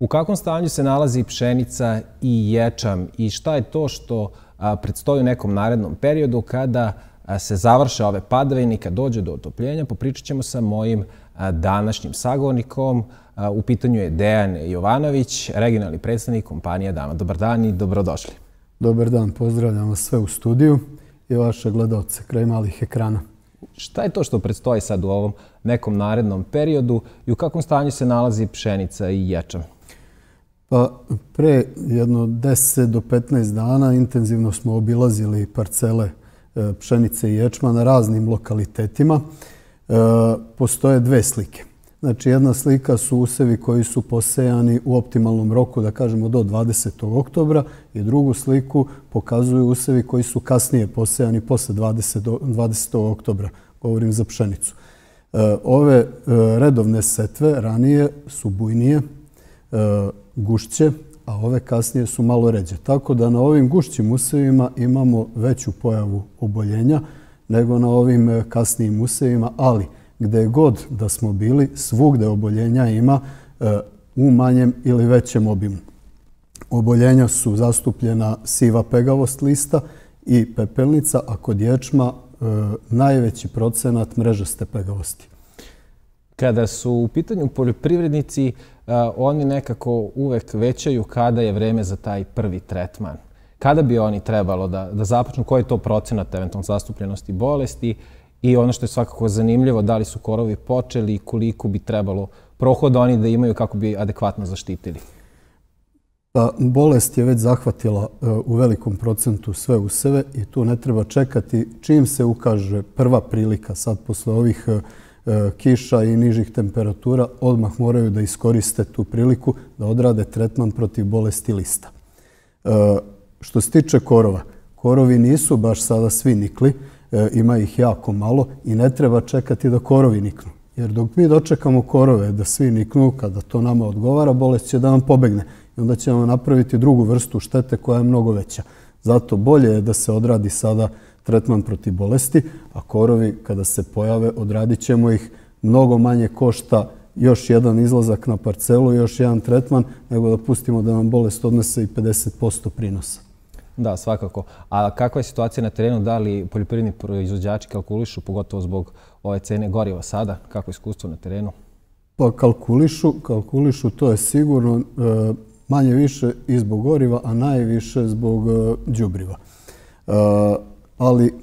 U kakvom stanju se nalazi pšenica i ječam i šta je to što predstoji u nekom narednom periodu kada se završe ove padavine i kad dođe do otopljenja, popričat ćemo sa mojim današnjim sagovornikom. U pitanju je Dejan Jovanović, regionalni predstavnik kompanije Dama. Dobar dan i dobrodošli. Dobar dan, pozdravljam vas sve u studiju i vaše gledalce kraj malih ekrana. Šta je to što predstoji sad u ovom nekom narednom periodu i u kakvom stanju se nalazi pšenica i ječam? Pa pre jedno 10 do 15 dana intenzivno smo obilazili parcele e, pšenice i ječma na raznim lokalitetima. E, postoje dve slike. Znači jedna slika su usevi koji su posejani u optimalnom roku, da kažemo do 20. oktobra, i drugu sliku pokazuju usevi koji su kasnije posejani posle 20. 20. oktobra, govorim za pšenicu. E, ove redovne setve ranije su bujnije, E, gušće, a ove kasnije su malo ređe. Tako da na ovim gušćim usevima imamo veću pojavu oboljenja nego na ovim e, kasnijim usevima, ali gde god da smo bili, svugde oboljenja ima e, u manjem ili većem obimu. Oboljenja su zastupljena siva pegavost lista i pepelnica, a kod ječma najveći procenat mrežaste pegavosti. Kada su u pitanju poljoprivrednici, oni nekako uvek većaju kada je vreme za taj prvi tretman. Kada bi oni trebalo da, da započnu, koji je to procenat eventualno zastupljenosti bolesti i ono što je svakako zanimljivo, da li su korovi počeli i koliko bi trebalo prohoda oni da imaju kako bi adekvatno zaštitili? Pa, bolest je već zahvatila e, u velikom procentu sve u useve i tu ne treba čekati čim se ukaže prva prilika sad posle ovih uh, E, kiša i nižih temperatura odmah moraju da iskoriste tu priliku da odrade tretman protiv bolesti lista. E, što se tiče korova, korovi nisu baš sada svi nikli, e, ima ih jako malo i ne treba čekati da korovi niknu. Jer dok mi dočekamo korove da svi niknu, kada to nama odgovara, bolest će da nam pobegne i onda će nam napraviti drugu vrstu štete koja je mnogo veća. Zato bolje je da se odradi sada tretman proti bolesti, a korovi kada se pojave odradit ćemo ih mnogo manje košta još jedan izlazak na parcelu, još jedan tretman, nego da pustimo da nam bolest odnese i 50% prinosa. Da, svakako. A kakva je situacija na terenu? Da li poljoprivredni proizvođači kalkulišu, pogotovo zbog ove cene goriva sada? Kako je iskustvo na terenu? Pa kalkulišu, kalkulišu, to je sigurno e, manje više i zbog goriva, a najviše zbog džubriva. E, e, ali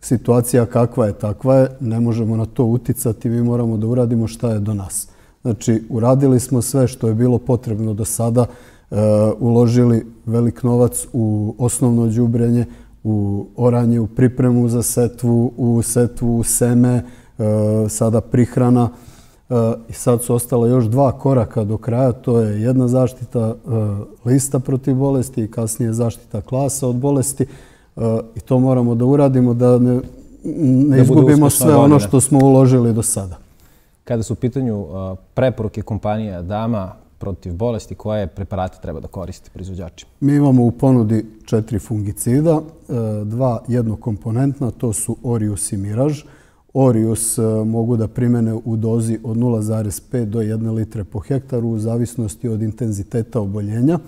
situacija kakva je takva je, ne možemo na to uticati, mi moramo da uradimo šta je do nas. Znači, uradili smo sve što je bilo potrebno do sada, e, uložili velik novac u osnovno džubrenje, u oranje, u pripremu za setvu, u setvu, u seme, e, sada prihrana. E, I sad su ostale još dva koraka do kraja, to je jedna zaštita lista protiv bolesti i kasnije zaštita klasa od bolesti. E, i to moramo da uradimo da ne, izgubimo sve ono što smo uložili do sada. Kada su u pitanju e, preporuke kompanija Dama protiv bolesti, koje preparate treba da koristite proizvođači? Mi imamo u ponudi četiri fungicida, e, dva jednokomponentna, to su Orius i Miraž. Orius mogu da primene u dozi od 0,5 do 1 litre po hektaru u zavisnosti od intenziteta oboljenja.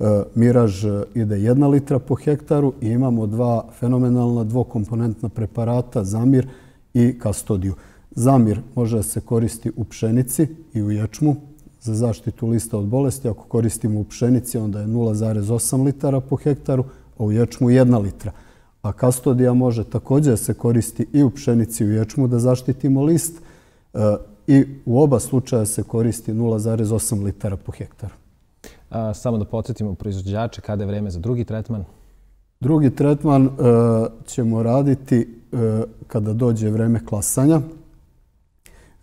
E, Miraž e, ide jedna litra po hektaru i imamo dva fenomenalna dvokomponentna preparata, Zamir i Kastodiju. Zamir može se koristi u pšenici i u ječmu za zaštitu lista od bolesti. Ako koristimo u pšenici, onda je 0,8 litara po hektaru, a u ječmu jedna litra. A Kastodija može također se koristi i u pšenici i u ječmu da zaštitimo list e, i u oba slučaja se koristi 0,8 litara po hektaru. Samo da podsjetimo proizvođače kada je vreme za drugi tretman. Drugi tretman e, ćemo raditi e, kada dođe vreme klasanja.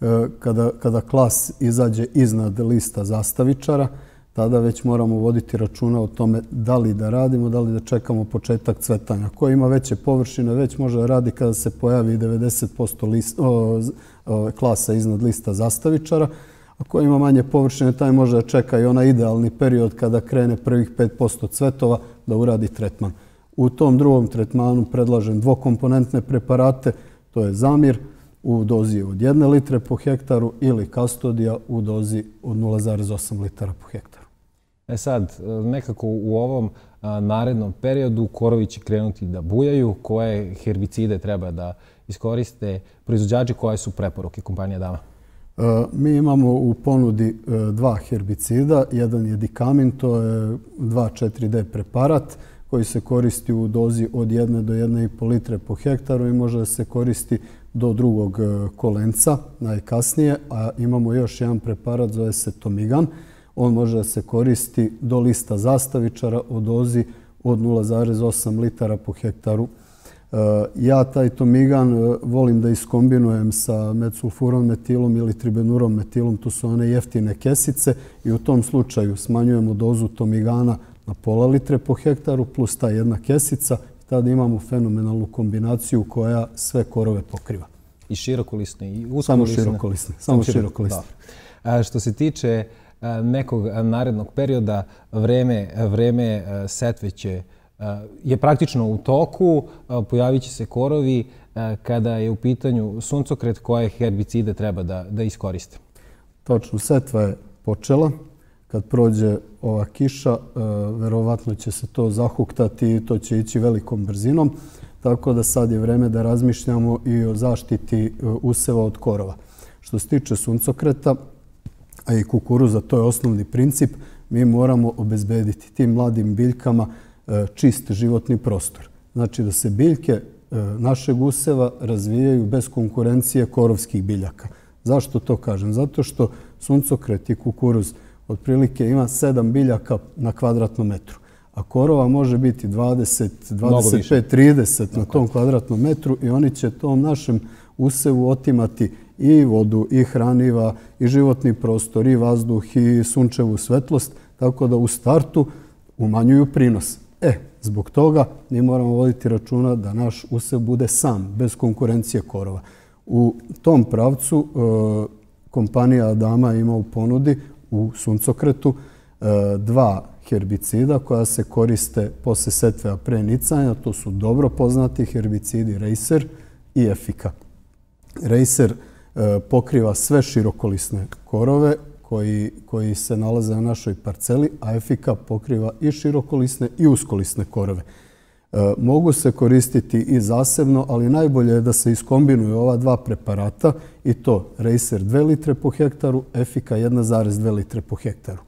E, kada klas izađe iznad lista zastavičara, tada već moramo voditi računa o tome da li da radimo, da li da čekamo početak cvetanja. Ko ima veće površine, već može da radi kada se pojavi 90% klasa iznad lista zastavičara. Ako ima manje površine, taj može da čeka i onaj idealni period kada krene prvih 5% cvetova da uradi tretman. U tom drugom tretmanu predlažem dvokomponentne preparate, to je zamir u dozi od 1 litre po hektaru ili kastodija u dozi od 0,8 litara po hektaru. E sad, nekako u ovom narednom periodu korovi će krenuti da bujaju. Koje herbicide treba da iskoriste proizvođači koje su preporuke kompanija Dama? E, mi imamo u ponudi e, dva herbicida. Jedan je dikamin, to je 2,4-D preparat koji se koristi u dozi od 1 do 1,5 litre po hektaru i može da se koristi do drugog e, kolenca najkasnije. A imamo još jedan preparat, zove se Tomigan. On može da se koristi do lista zastavičara u dozi od 0,8 litara po hektaru hektaru Eh, ja taj tomigan eh, volim da iskombinujem sa metsulfurom metilom ili tribenurom metilom. To su one jeftine kesice i u tom slučaju smanjujemo dozu tomigana na pola litre po hektaru plus ta jedna kesica. Tada imamo fenomenalnu kombinaciju koja sve korove pokriva. I širokolisne i uskolisne. Samo širokolisne. E, što se tiče e, nekog e, narednog perioda, vreme setve će Eh, je praktično u toku. Eh, pojavit će se korovi eh, kada je u pitanju suncokret koje herbicide treba da, da iskoriste. Točno, setva je počela. Kad prođe ova kiša, verovatno će se to zahuktati i to će ići velikom brzinom. Tako da sad je vreme da razmišljamo i o zaštiti useva od korova. Što se tiče suncokreta, a i kukuruza, to je osnovni princip, mi moramo obezbediti tim mladim biljkama E, čist životni prostor. Znači da se biljke e, našeg useva razvijaju bez konkurencije korovskih biljaka. Zašto to kažem? Zato što suncokret i kukuruz otprilike ima 7 biljaka na kvadratnom metru. A korova može biti 20, 25, 30 na tom kvadratnom metru i oni će tom našem usevu otimati i vodu, i hraniva, i životni prostor, i vazduh, i sunčevu svetlost. Tako da u startu umanjuju prinos. E, zbog toga mi moramo voditi računa da naš usev bude sam, bez konkurencije korova. U tom pravcu e, kompanija Adama ima u ponudi u suncokretu e, dva herbicida koja se koriste posle setve aprenicanja. To su dobro poznati herbicidi Racer i Efika. Racer e, pokriva sve širokolisne korove koji se nalaze na našoj parceli, a FIK pokriva i širokolisne i uskolisne korove. E, mogu se koristiti i zasebno, ali najbolje je da se iskombinuju ova dva preparata i to Racer 2 litre po hektaru, FIK 1,2 litre po hektaru.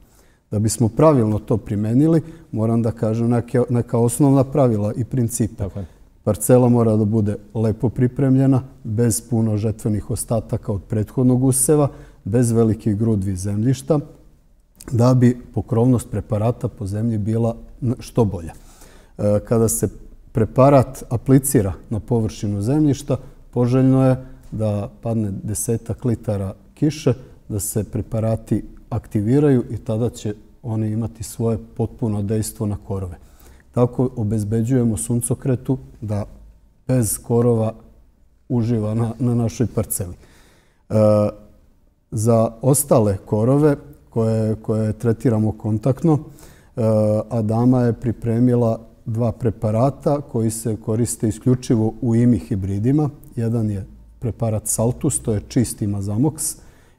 Da bismo pravilno to primenili, moram da kažem neka osnovna pravila i principa. Parcela mora da bude lepo pripremljena, bez puno žetvenih ostataka od prethodnog useva, bez velike grudvi zemljišta da bi pokrovnost preparata po zemlji bila što bolja. E, kada se preparat aplicira na površinu zemljišta, poželjno je da padne desetak litara kiše, da se preparati aktiviraju i tada će oni imati svoje potpuno dejstvo na korove. Tako obezbeđujemo suncokretu da bez korova uživa na našoj parceli. E, za ostale korove koje, koje tretiramo kontaktno, e, Adama je pripremila dva preparata koji se koriste isključivo u imi hibridima. Jedan je preparat Saltus, to je čist ima zamoks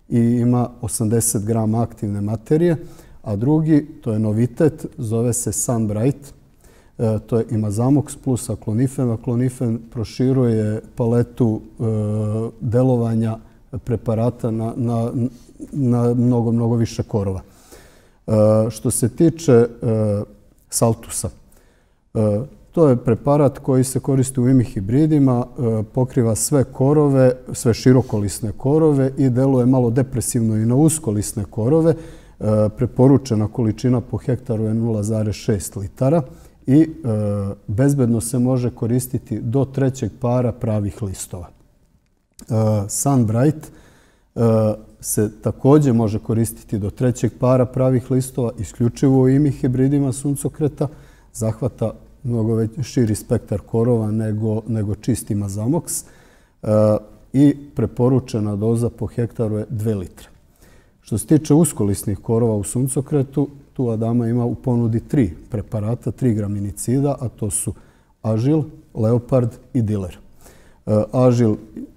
i ima 80 grama aktivne materije, a drugi, to je novitet, zove se Sunbright, e, to je ima zamoks plus aklonifen. Aklonifen proširuje paletu e, delovanja delovanja preparata na, na, na mnogo, mnogo više korova. E, što se tiče e, saltusa, e, to je preparat koji se koristi u imih hibridima, pokriva sve korove, sve širokolisne korove i deluje malo depresivno i na uskolisne korove. Preporučena količina po hektaru je 0,6 litara i bezbedno se može koristiti do trećeg para pravih listova. Eh, Sunbright eh, se također može koristiti do trećeg para pravih listova, isključivo u imi hibridima suncokreta, zahvata mnogo već širi spektar korova nego čistima za eh, i preporučena doza po hektaru je 2 litra. Što se tiče uskolisnih korova u suncokretu, tu Adama ima u ponudi tri preparata, tri graminicida, a to su Agil, Leopard i Diler. Agil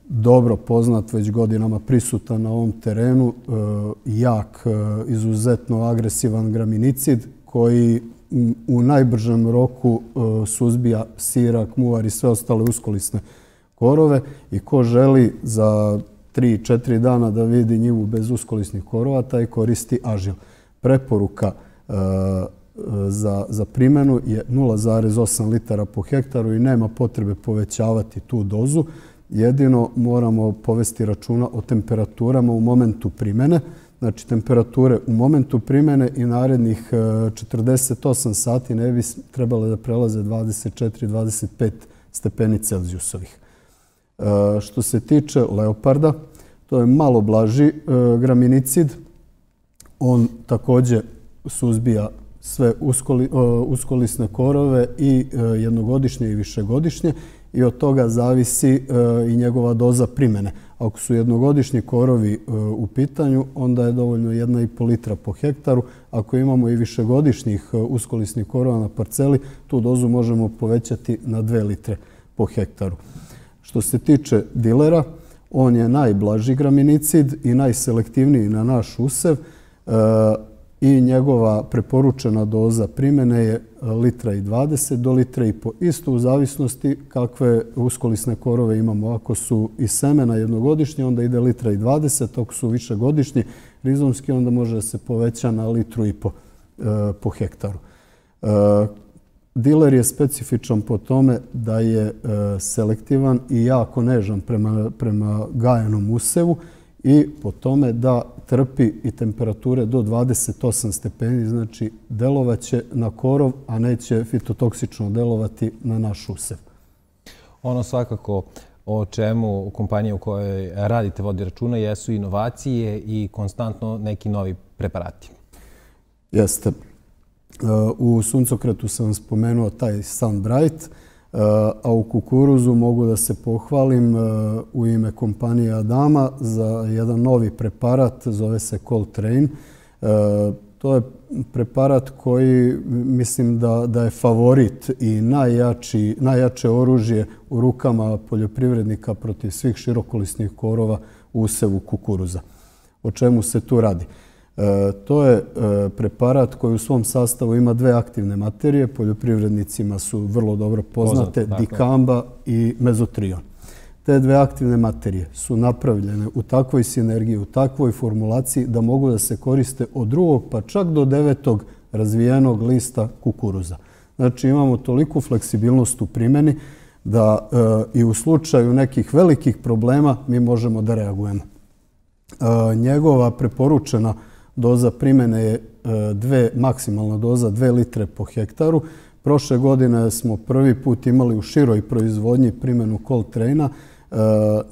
dobro poznat, već godinama prisutan na ovom terenu, e, jak, e, izuzetno agresivan graminicid koji u najbržem roku e, suzbija sira, muvar i sve ostale uskolisne korove i ko želi za 3-4 dana da vidi njivu bez uskolisnih korova, taj koristi ažil. Preporuka za primjenu je 0,8 litara po hektaru i nema potrebe povećavati tu dozu. Jedino moramo povesti računa o temperaturama u momentu primene, znači temperature u momentu primene i narednih 48 e, sati ne bi trebalo da prelaze 24-25 stepeni Celsjusovih. E, što se tiče leoparda, to je malo blaži e, graminicid. On također suzbija sve uskolisne korove i jednogodišnje i višegodišnje i od toga zavisi e, i njegova doza primene. Ako su jednogodišnji korovi e, u pitanju, onda je dovoljno 1,5 litra po hektaru. Ako imamo i višegodišnjih e, uskolisnih korova na parceli, tu dozu možemo povećati na 2 litre po hektaru. Što se tiče dilera, on je najblaži graminicid i najselektivniji na naš usev i njegova preporučena doza primjene je e, litra i 20 do litra i po isto u zavisnosti kakve uskolisne korove imamo. Ako su i semena jednogodišnje, onda ide litra i 20, ako su više godišnji rizomski, onda može se poveća na litru i po, e, po hektaru. E, Diler je specifičan po tome da je e, selektivan i jako nežan prema, prema gajanom usevu i po tome da trpi i temperature do 28 stepeni, znači delovat će na korov, a neće fitotoksično delovati na naš usev. Ono svakako o čemu kompanija u kojoj radite vodi računa jesu inovacije i konstantno neki novi preparati. Jeste. E, u suncokretu sam spomenuo taj Sunbright. Sunbright a u kukuruzu mogu da se pohvalim e, u ime kompanije Adama za jedan novi preparat, zove se Coltrain. E, to je preparat koji mislim da je favorit i najjače oružje u rukama poljoprivrednika protiv svih širokolisnih korova u usevu kukuruza. O čemu se tu radi? E, to je e, preparat koji u svom sastavu ima dve aktivne materije. Poljoprivrednicima su vrlo dobro poznate, dikamba i mezotrion. Te dve aktivne materije su napravljene u takvoj sinergiji, u takvoj formulaciji da mogu da se koriste od drugog pa čak do devetog razvijenog lista kukuruza. Znači imamo toliku fleksibilnost u primjeni da e, i u slučaju nekih velikih problema mi možemo da reagujemo. Njegova preporučena materija doza primene je e, dve, maksimalna doza 2 litre po hektaru. Prošle godine smo prvi put imali u široj proizvodnji primenu cold traina. E,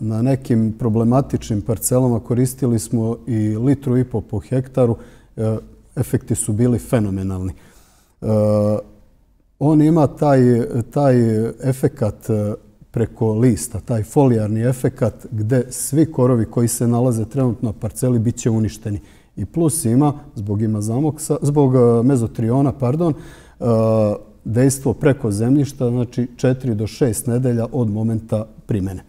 na nekim problematičnim parcelama koristili smo i litru i po po hektaru. E, efekti su bili fenomenalni. On ima taj, taj efekat preko lista, taj folijarni efekat gde svi korovi koji se nalaze trenutno na parceli bit će uništeni i plus ima zbog ima zamoksa, zbog e, mezotriona, pardon, e, dejstvo preko zemljišta, znači 4 do 6 nedelja od momenta primene.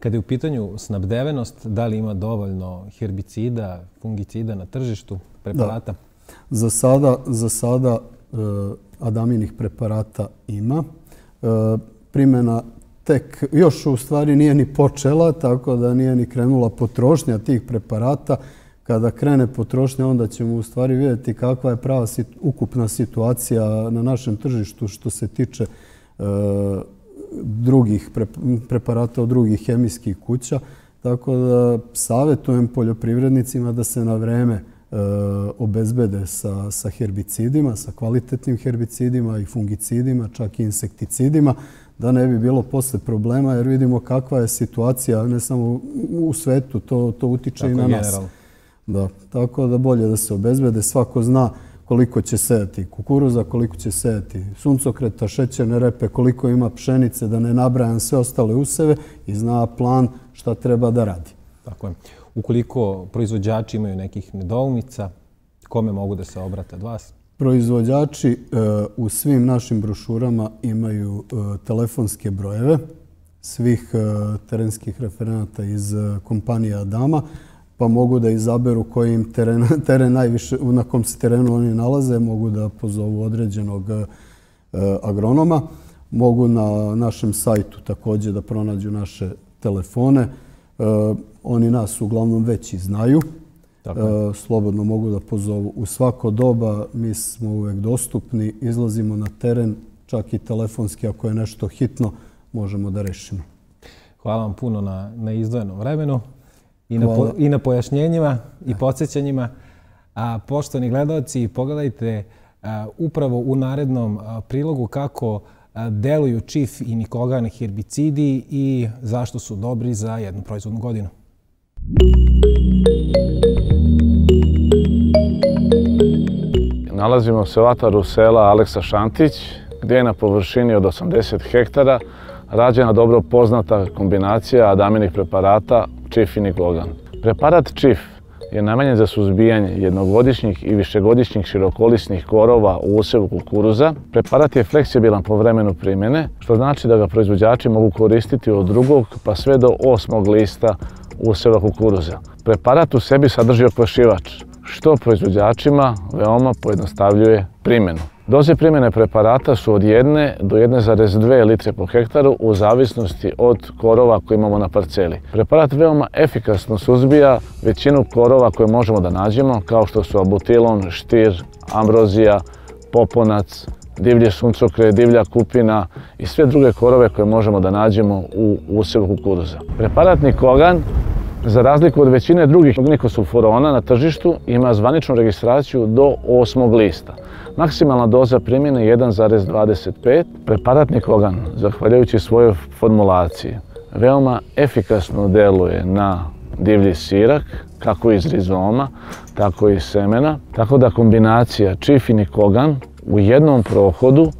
Kada je u pitanju snabdevenost, da li ima dovoljno herbicida, fungicida na tržištu, preparata? Da. Za sada, za sada e, adaminih preparata ima. Primena tek još u stvari nije ni počela, tako da nije ni krenula potrošnja tih preparata kada krene potrošnja, onda ćemo u stvari vidjeti kakva je prava ukupna situacija na našem tržištu što se tiče e, drugih preparata od drugih hemijskih kuća. Tako da savjetujem poljoprivrednicima da se na vreme e, obezbede sa herbicidima, sa kvalitetnim herbicidima i fungicidima, čak i insekticidima, da ne bi bilo posle problema jer vidimo kakva je situacija ne samo u svetu, to utiče i na nas. Tako generalno. Da, tako da bolje da se obezbede. Svako zna koliko će sejati kukuruza, koliko će sejati suncokreta, šećerne repe, koliko ima pšenice, da ne nabrajam sve ostale useve i zna plan šta treba da radi. Tako je. Ukoliko proizvođači imaju nekih nedoumica, kome mogu da se obrate od vas? Proizvođači e, u svim našim brošurama imaju e, telefonske brojeve svih e, terenskih referenata iz kompanije Adama pa mogu da izaberu kojim teren, teren najviše, na kom se terenu oni nalaze, mogu da pozovu određenog e, agronoma, mogu na našem sajtu također da pronađu naše telefone. E, oni nas uglavnom već i znaju. E, slobodno mogu da pozovu u svako doba. Mi smo uvek dostupni, izlazimo na teren, čak i telefonski, ako je nešto hitno, možemo da rešimo. Hvala vam puno na, na izdvojenom vremenu. I na, I na pojašnjenjima i podsjećanjima. A, poštovani gledalci, pogledajte upravo u narednom prilogu kako a, deluju čif i nikoga na herbicidi i zašto su dobri za jednu proizvodnu godinu. Nalazimo se u ataru sela Aleksa Šantić, gdje je na površini od 80 hektara rađena dobro poznata kombinacija adaminih preparata Chief i Nick Logan. Preparat Chief je namenjen za suzbijanje jednogodišnjih i višegodišnjih širokolisnih korova u usevu kukuruza. Preparat je fleksibilan po vremenu primjene, što znači da ga proizvođači mogu koristiti od drugog pa sve do osmog lista useva kukuruza. Preparat u sebi sadrži okvašivač, što proizvođačima veoma pojednostavljuje primjenu. Doze primjene preparata su od 1 do 1,2 litre po hektaru u zavisnosti od korova koje imamo na parceli. Preparat veoma efikasno suzbija većinu korova koje možemo da nađemo, kao što su abutilon, štir, ambrozija, poponac, divlje suncokre, divlja kupina i sve druge korove koje možemo da nađemo u usevu kukuruza. Preparatni kogan za razliku od većine drugih nikosulfurona na tržištu, ima zvaničnu registraciju do osmog lista. Maksimalna doza primjene 1,25. Preparatni kogan, zahvaljujući svojoj formulaciji, veoma efikasno deluje na divlji sirak, kako iz rizoma, tako i semena. Tako da kombinacija čifin i kogan u jednom prohodu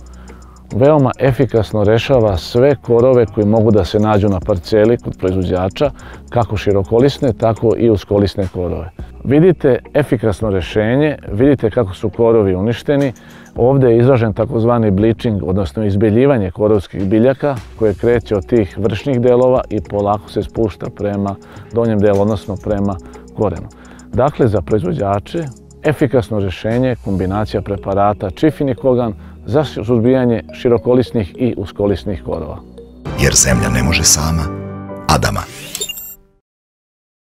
veoma efikasno rešava sve korove koji mogu da se nađu na parceli kod proizvođača, kako širokolisne, tako i uskolisne korove. Vidite efikasno rješenje, vidite kako su korovi uništeni. Ovdje je izražen takozvani bleaching, odnosno izbjeljivanje korovskih biljaka koje kreće od tih vršnih delova i polako se spušta prema donjem delu, odnosno prema korenu. Dakle, za proizvođače, efikasno rješenje, kombinacija preparata čifini kogan za suzbijanje širokolisnih i uskolisnih korova. Jer zemlja ne može sama, Adama.